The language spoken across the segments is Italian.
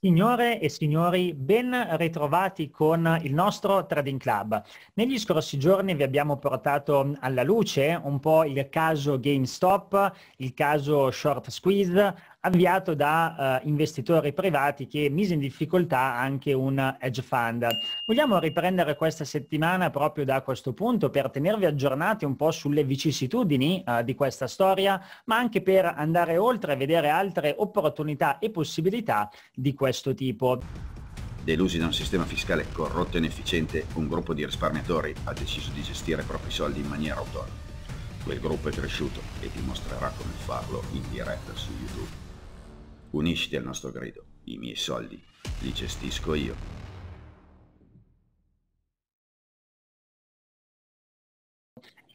Signore e signori, ben ritrovati con il nostro Trading Club. Negli scorsi giorni vi abbiamo portato alla luce un po' il caso GameStop, il caso Short Squeeze, avviato da uh, investitori privati che mise in difficoltà anche un hedge fund. Vogliamo riprendere questa settimana proprio da questo punto per tenervi aggiornati un po' sulle vicissitudini uh, di questa storia, ma anche per andare oltre e vedere altre opportunità e possibilità di questo tipo. Delusi da un sistema fiscale corrotto e inefficiente, un gruppo di risparmiatori ha deciso di gestire i propri soldi in maniera autonoma. Quel gruppo è cresciuto e dimostrerà come farlo in diretta su Unisciti al nostro credo. i miei soldi li gestisco io.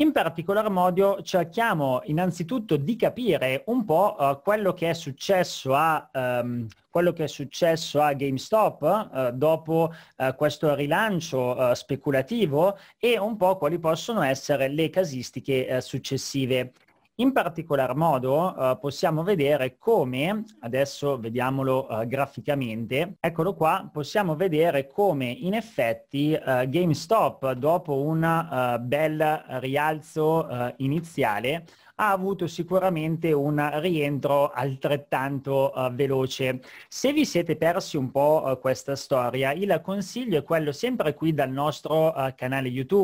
In particolar modo cerchiamo innanzitutto di capire un po' uh, quello, che a, um, quello che è successo a, GameStop uh, dopo uh, questo rilancio speculativo e un po' quali possono essere le casistiche successive. In particolar modo eh, possiamo vedere come, adesso vediamolo eh, graficamente, eccolo qua, possiamo vedere come in effetti eh, GameStop dopo un eh, bel rialzo eh, iniziale ha avuto sicuramente un rientro altrettanto uh, veloce. Se vi siete persi un po' uh, questa storia, il consiglio è quello sempre qui dal nostro uh, canale YouTube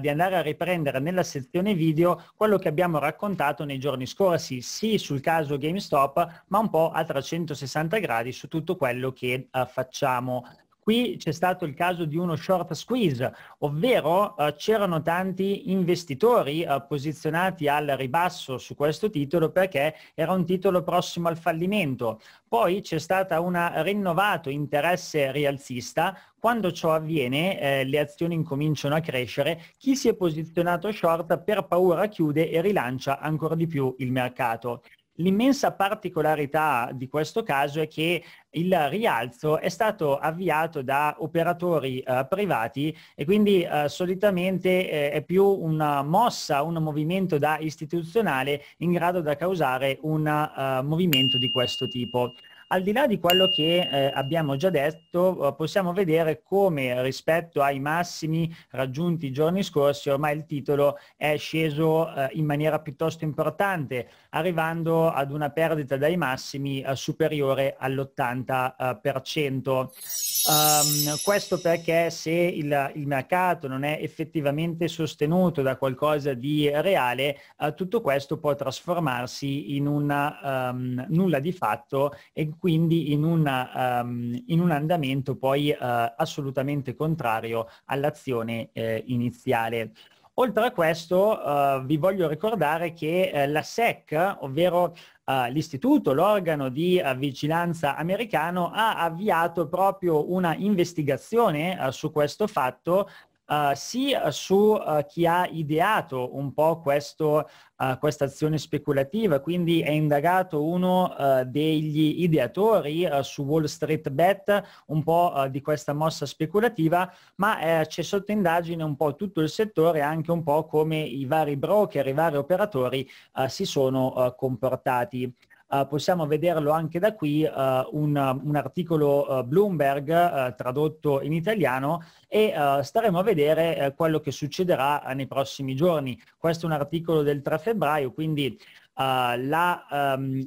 di andare a riprendere nella sezione video quello che abbiamo raccontato nei giorni scorsi, sì sul caso GameStop, ma un po' a 360 gradi su tutto quello che facciamo Qui c'è stato il caso di uno short squeeze, ovvero eh, c'erano tanti investitori eh, posizionati al ribasso su questo titolo perché era un titolo prossimo al fallimento. Poi c'è stato un rinnovato interesse rialzista, quando ciò avviene eh, le azioni incominciano a crescere, chi si è posizionato short per paura chiude e rilancia ancora di più il mercato. L'immensa particolarità di questo caso è che il rialzo è stato avviato da operatori eh, privati e quindi eh, solitamente eh, è più una mossa, un movimento da istituzionale in grado da causare un eh, movimento di questo tipo. Al di là di quello che eh, abbiamo già detto, eh, possiamo vedere come rispetto ai massimi raggiunti i giorni scorsi ormai il titolo è sceso eh, in maniera piuttosto importante, arrivando ad una perdita dai massimi eh, superiore all'80%. Um, questo perché se il, il, mercato non è effettivamente sostenuto da qualcosa di reale, eh, tutto questo può trasformarsi in un um, ehm, nulla di fatto e quindi in, una, um, ehm, in un andamento poi uh, assolutamente contrario all'azione eh, iniziale. Oltre a questo uh, vi voglio ricordare che uh, la SEC, ovvero uh, l'istituto, l'organo di vigilanza americano, ha avviato proprio una investigazione su questo fatto uh, eh, sia eh, su uh, chi ha ideato un po' questo, uh, questa azione speculativa, quindi è indagato uno degli ideatori su Wall Street Bet un po' di questa mossa speculativa, ma c'è sotto indagine un po' tutto il settore, anche un po' come i vari broker, i vari operatori si sono comportati. Eh, possiamo vederlo anche da qui, uh, un, un, articolo eh, Bloomberg tradotto in italiano e staremo a vedere quello che succederà nei prossimi giorni. Questo è un articolo del 3 febbraio, quindi Uh, la um,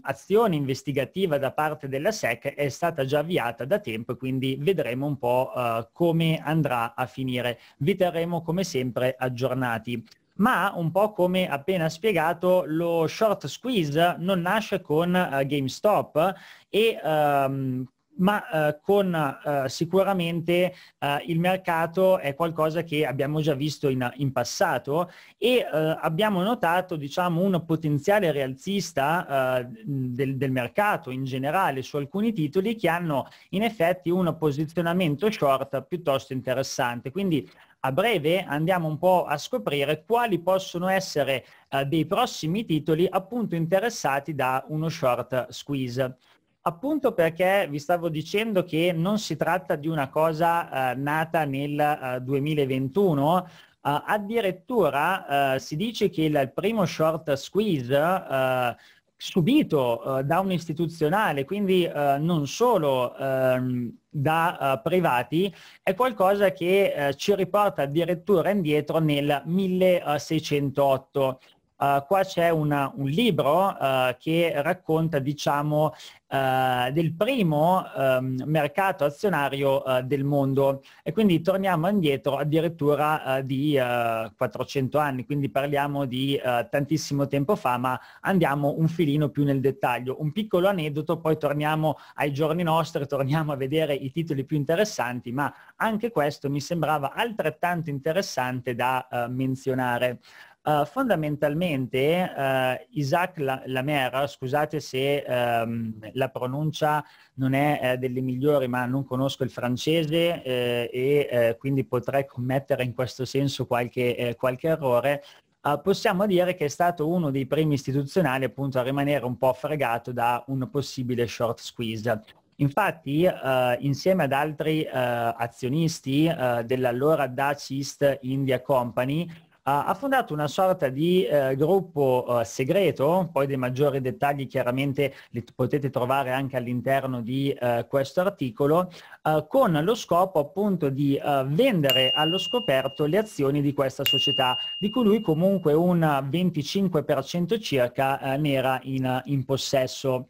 investigativa da parte della SEC è stata già avviata da tempo e quindi vedremo un po' uh, come andrà a finire. Vi terremo come sempre aggiornati ma un po' come appena spiegato lo short squeeze non nasce con uh, GameStop e um, ma eh, con eh, sicuramente eh, il mercato è qualcosa che abbiamo già visto in, in passato e eh, abbiamo notato diciamo, un potenziale rialzista eh, del, del, mercato in generale su alcuni titoli che hanno in effetti un posizionamento short piuttosto interessante. Quindi a breve andiamo un po' a scoprire quali possono essere eh, dei prossimi titoli appunto interessati da uno short squeeze. Appunto perché vi stavo dicendo che non si tratta di una cosa eh, nata nel eh, 2021, Uh, eh, addirittura uh, si dice che il primo short squeeze uh, subito da un istituzionale, quindi non solo ehm, da privati, è qualcosa che ci riporta addirittura indietro nel 1608. Uh, qua c'è una, un libro uh, che racconta diciamo, uh, del primo um, mercato azionario del mondo e quindi torniamo indietro addirittura di 400 anni, quindi parliamo di tantissimo tempo fa, ma andiamo un filino più nel dettaglio. Un piccolo aneddoto, poi torniamo ai giorni nostri, torniamo a vedere i titoli più interessanti, ma anche questo mi sembrava altrettanto interessante da menzionare. Uh, fondamentalmente uh, Isaac Lamer, scusate se um, la pronuncia non è eh, delle migliori ma non conosco il francese eh, e eh, quindi potrei commettere in questo senso qualche, eh, qualche errore, Uh, possiamo dire che è stato uno dei primi istituzionali appunto a rimanere un po' fregato da un possibile short squeeze. Infatti, uh, insieme ad altri uh, azionisti dell'allora Dutch East India Company, ha fondato una sorta di eh, gruppo eh, segreto, poi dei maggiori dettagli chiaramente li potete trovare anche all'interno di eh, questo articolo, eh, con lo scopo appunto di eh, vendere allo scoperto le azioni di questa società, di cui lui comunque un 25% circa eh, ne era in, in possesso.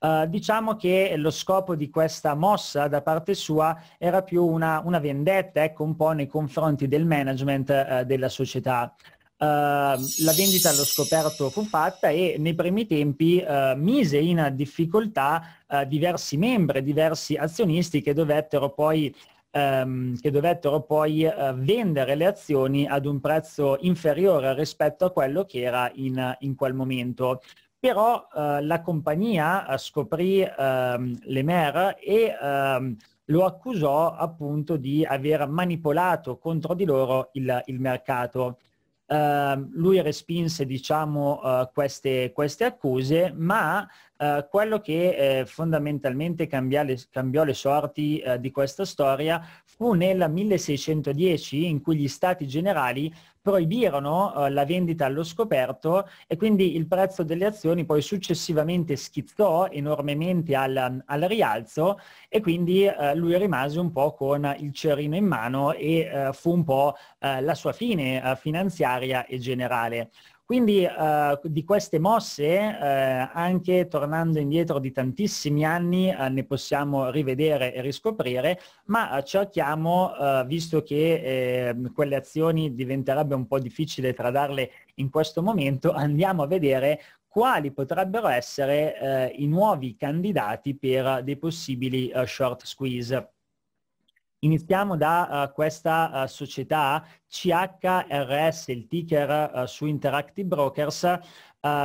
Eh, diciamo che lo scopo di questa mossa da parte sua era più una, una vendetta, ecco, un po' nei confronti del management uh, della società. Uh, la vendita allo scoperto fu fatta e nei primi tempi eh, mise in difficoltà diversi membri, diversi azionisti che dovettero poi ehm, che dovettero poi vendere le azioni ad un prezzo inferiore rispetto a quello che era in, in quel momento però eh, la compagnia eh, scoprì ehm, l'EMER e ehm, lo accusò appunto di aver manipolato contro di loro il, il mercato. Eh, lui respinse diciamo, eh, queste, queste, accuse, ma eh, quello che eh, fondamentalmente le, cambiò le sorti eh, di questa storia fu nel 1610 in cui gli stati generali proibirono eh, la vendita allo scoperto e quindi il prezzo delle azioni poi successivamente schizzò enormemente al, al rialzo e quindi eh, lui rimase un po' con il cerino in mano e fu un po' la sua fine finanziaria e generale. Quindi eh, di queste mosse, eh, anche tornando indietro di tantissimi anni, eh, ne possiamo rivedere e riscoprire, ma eh, cerchiamo, occhiamo, eh, visto che ehm, quelle azioni diventerebbe un po' difficile tradarle in questo momento, andiamo a vedere quali potrebbero essere eh, i nuovi candidati per dei possibili short squeeze. Iniziamo da uh, questa uh, società CHRS, il ticker uh, su Interactive Brokers.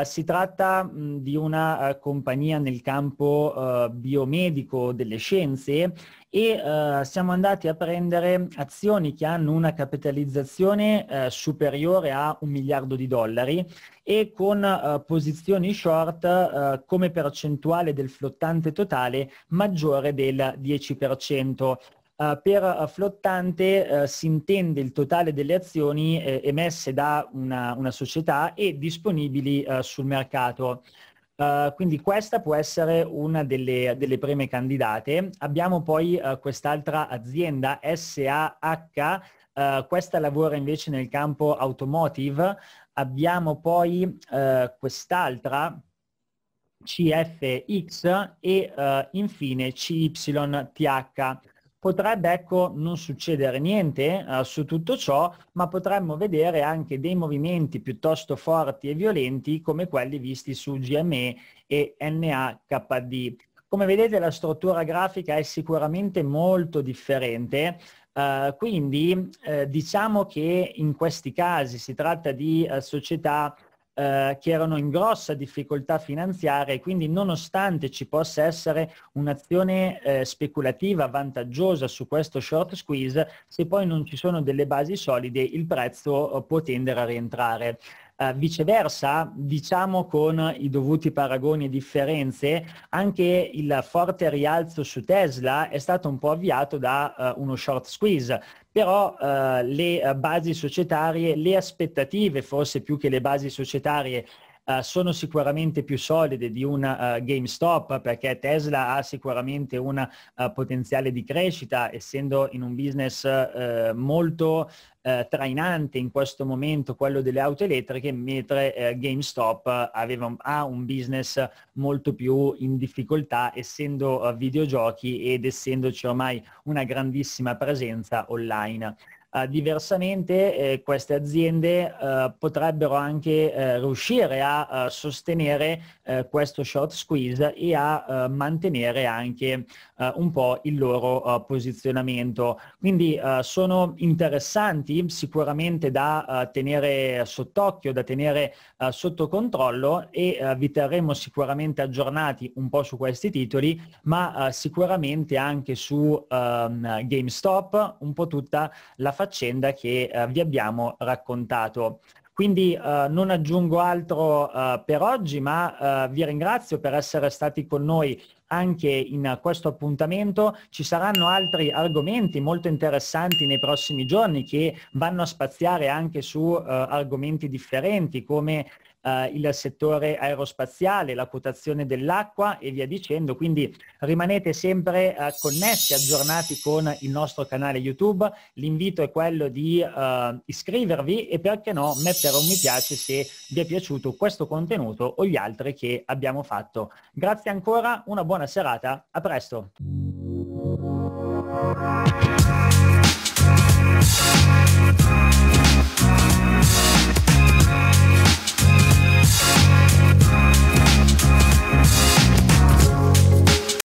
si tratta mh, di una compagnia nel campo biomedico delle scienze e siamo andati a prendere azioni che hanno una capitalizzazione superiore a un miliardo di dollari e con posizioni short come percentuale del flottante totale maggiore del 10%. Eh, per eh, flottante uh, si intende il totale delle azioni eh, emesse da una, una, società e disponibili sul mercato. quindi questa può essere una delle, delle prime candidate. Abbiamo poi quest'altra azienda SAH, questa lavora invece nel campo automotive. Abbiamo poi quest'altra CFX e infine CYTH potrebbe ecco non succedere niente eh, su tutto ciò, ma potremmo vedere anche dei movimenti piuttosto forti e violenti come quelli visti su GME e NAKD. Come vedete la struttura grafica è sicuramente molto differente, Uh, quindi uh, diciamo che in questi casi si tratta di uh, società eh, che erano in grossa difficoltà finanziaria e quindi nonostante ci possa essere un'azione eh, speculativa vantaggiosa su questo short squeeze, se poi non ci sono delle basi solide il prezzo eh, può tendere a rientrare. Uh, viceversa, diciamo con i dovuti paragoni e differenze, anche il forte rialzo su Tesla è stato un po' avviato da uh, uno short squeeze, però uh, le basi societarie, le aspettative forse più che le basi societarie eh, sono sicuramente più solide di una uh, GameStop perché Tesla ha sicuramente un eh, potenziale di crescita essendo in un business molto trainante in questo momento quello delle auto elettriche mentre GameStop aveva, ha un business molto più in difficoltà essendo videogiochi ed essendoci ormai una grandissima presenza online. Uh, diversamente eh, queste aziende uh, potrebbero anche uh, riuscire a sostenere questo short squeeze e a mantenere anche un po' il loro posizionamento. Quindi sono interessanti sicuramente da tenere sott'occhio, da tenere sotto controllo e vi terremo sicuramente aggiornati un po' su questi titoli, ma sicuramente anche su ehm, GameStop, un po' tutta la faccenda che eh, vi abbiamo raccontato. Quindi eh, non aggiungo altro eh, per oggi, ma eh, vi ringrazio per essere stati con noi anche in questo appuntamento. Ci saranno altri argomenti molto interessanti nei prossimi giorni che vanno a spaziare anche su eh, argomenti differenti come eh, il settore aerospaziale, la quotazione dell'acqua e via dicendo. Quindi rimanete sempre eh, connessi, aggiornati con il nostro canale YouTube. L'invito è quello di eh, iscrivervi e perché no mettere un mi piace se vi è piaciuto questo contenuto o gli altri che abbiamo fatto. Grazie ancora, una buona serata, a presto.